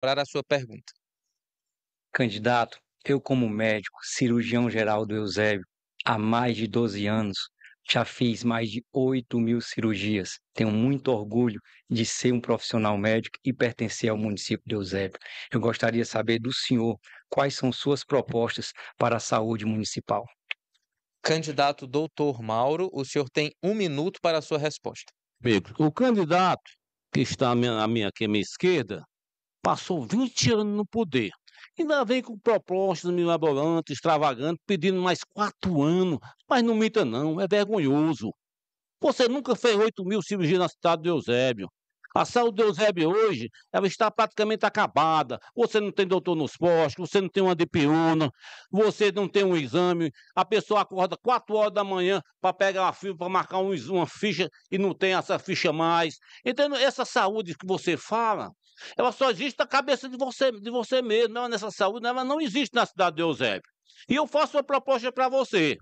para a sua pergunta. Candidato, eu como médico, cirurgião geral do Eusébio, há mais de 12 anos, já fiz mais de 8 mil cirurgias. Tenho muito orgulho de ser um profissional médico e pertencer ao município de Eusébio. Eu gostaria de saber do senhor quais são suas propostas para a saúde municipal. Candidato doutor Mauro, o senhor tem um minuto para a sua resposta. Pedro, o candidato que está à minha, à minha, aqui à minha esquerda passou 20 anos no poder. Ainda vem com propostas mirabolantes, extravagantes, pedindo mais quatro anos. Mas não minta, não, é vergonhoso. Você nunca fez 8 mil cirurgias na cidade de Eusébio. A saúde do Eusébio hoje, ela está praticamente acabada. Você não tem doutor nos postos, você não tem uma depiona, você não tem um exame. A pessoa acorda 4 horas da manhã para pegar uma fila, para marcar um, uma ficha e não tem essa ficha mais. Então, essa saúde que você fala, ela só existe na cabeça de você, de você mesmo, é nessa saúde, ela não existe na cidade de Eusébio. E eu faço uma proposta para você.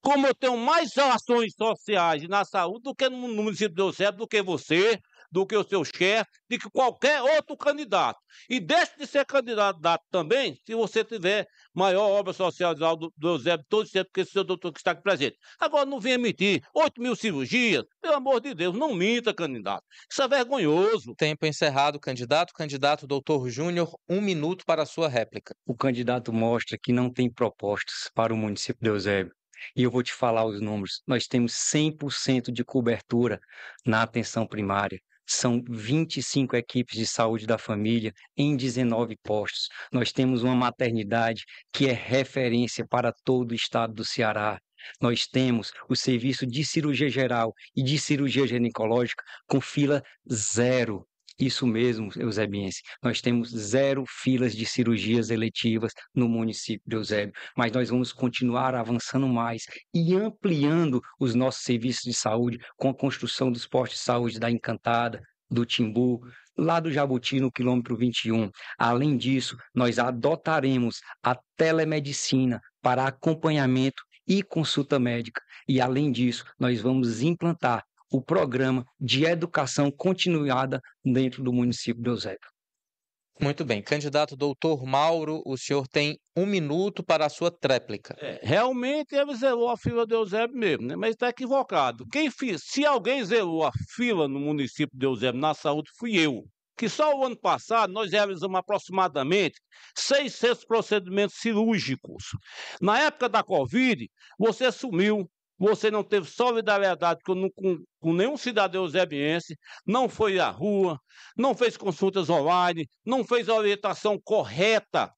Como eu tenho mais ações sociais na saúde do que no município de Eusébio, do que você, do que o seu chefe, de que qualquer outro candidato. E deixe de ser candidato também se você tiver maior obra social do, do Eusébio todo sempre, porque esse seu doutor que está aqui presente. Agora, não venha mentir. 8 mil cirurgias, pelo amor de Deus, não minta, candidato. Isso é vergonhoso. Tempo encerrado, candidato. Candidato doutor Júnior, um minuto para a sua réplica. O candidato mostra que não tem propostas para o município de Eusébio. E eu vou te falar os números. Nós temos 100% de cobertura na atenção primária são 25 equipes de saúde da família em 19 postos. Nós temos uma maternidade que é referência para todo o estado do Ceará. Nós temos o serviço de cirurgia geral e de cirurgia ginecológica com fila zero. Isso mesmo, Eusebiense. Nós temos zero filas de cirurgias eletivas no município de Eusébio, mas nós vamos continuar avançando mais e ampliando os nossos serviços de saúde com a construção dos postos de saúde da Encantada, do Timbu, lá do Jabuti, no quilômetro 21. Além disso, nós adotaremos a telemedicina para acompanhamento e consulta médica. E, além disso, nós vamos implantar o programa de educação continuada dentro do município de Eusébio. Muito bem. Candidato doutor Mauro, o senhor tem um minuto para a sua tréplica. É, realmente ele zerou a fila de Eusébio mesmo, né? mas está equivocado. Quem fez, se alguém zerou a fila no município de Eusébio na saúde, fui eu. Que só o ano passado nós realizamos aproximadamente 600 procedimentos cirúrgicos. Na época da Covid, você sumiu, você não teve solidariedade com, com, com nenhum cidadão zebiense, não foi à rua, não fez consultas online, não fez a orientação correta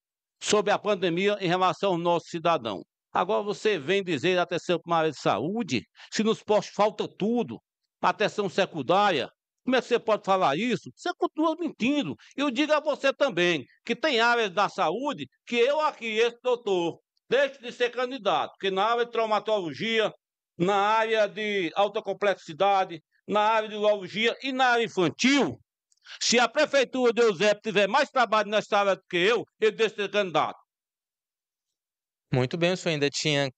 sobre a pandemia em relação ao nosso cidadão. Agora você vem dizer atenção primária de saúde, se nos postos falta tudo, atenção secundária, como é que você pode falar isso? Você continua mentindo. Eu digo a você também que tem áreas da saúde que eu aqui, esse doutor, deixo de ser candidato, porque na área de traumatologia, na área de alta complexidade, na área de urologia e na área infantil. Se a prefeitura de Eusébio tiver mais trabalho nessa área do que eu, eu deixo de ser candidato. Muito bem, o senhor ainda tinha